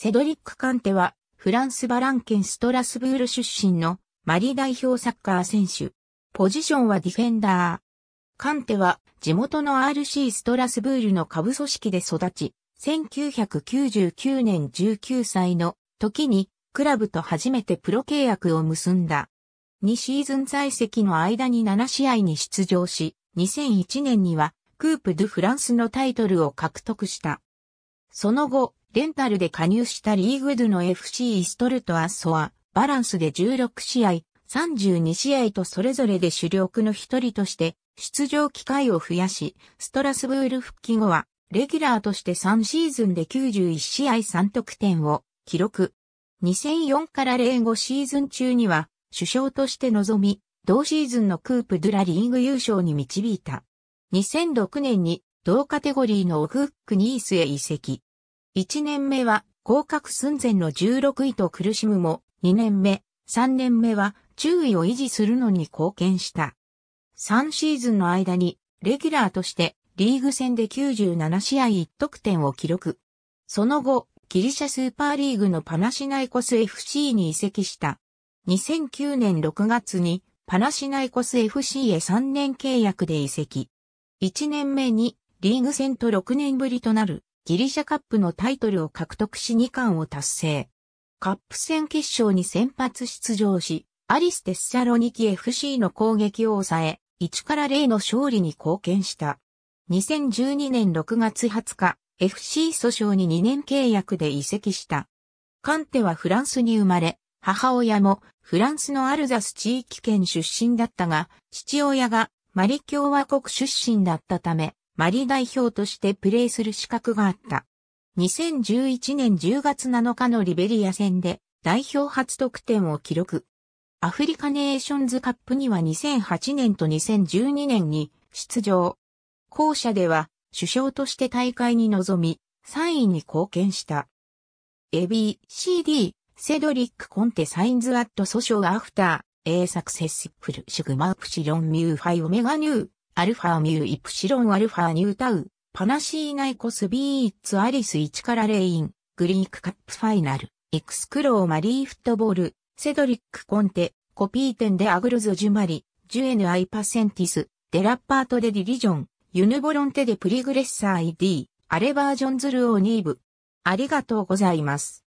セドリック・カンテは、フランス・バランケン・ストラスブール出身のマリ代表サッカー選手。ポジションはディフェンダー。カンテは地元の RC ストラスブールの下部組織で育ち、1999年19歳の時にクラブと初めてプロ契約を結んだ。2シーズン在籍の間に7試合に出場し、2001年にはクープ・ドゥ・フランスのタイトルを獲得した。その後、レンタルで加入したリーグドの FC イストルトアッソは、バランスで16試合、32試合とそれぞれで主力の一人として、出場機会を増やし、ストラスブール復帰後は、レギュラーとして3シーズンで91試合3得点を記録。2004から05シーズン中には、首相として臨み、同シーズンのクープドゥラリーグ優勝に導いた。2006年に同カテゴリーのオフックニースへ移籍。1年目は降格寸前の16位と苦しむも、2年目、3年目は注意を維持するのに貢献した。3シーズンの間に、レギュラーとしてリーグ戦で97試合1得点を記録。その後、ギリシャスーパーリーグのパナシナイコス FC に移籍した。2009年6月にパナシナイコス FC へ3年契約で移籍。1年目にリーグ戦と6年ぶりとなるギリシャカップのタイトルを獲得し2冠を達成。カップ戦決勝に先発出場し、アリス・テッサロニキ FC の攻撃を抑え、1から0の勝利に貢献した。2012年6月20日、FC 訴訟に2年契約で移籍した。カンテはフランスに生まれ、母親もフランスのアルザス地域圏出身だったが、父親がマリ共和国出身だったため、マリ代表としてプレーする資格があった。2011年10月7日のリベリア戦で代表初得点を記録。アフリカネーションズカップには2008年と2012年に出場。後者では首相として大会に臨み、3位に貢献した。ABCD、セドリック・コンテ・サインズ・アット・ソショアフター、A サクセッシプル・シグマ・プシロン・ミュー・ファイ・オメガ・ニュー。アルファミューイプシロンアルファニュータウ、パナシーナイコスビーツアリス1からレイン、グリークカップファイナル、イクスクローマリーフットボール、セドリックコンテ、コピーテンでアグルズジュマリ、ジュエヌアイパセンティス、デラッパートでディリジョン、ユヌボロンテでプリグレッサー ID、アレバージョンズルオーニーブ。ありがとうございます。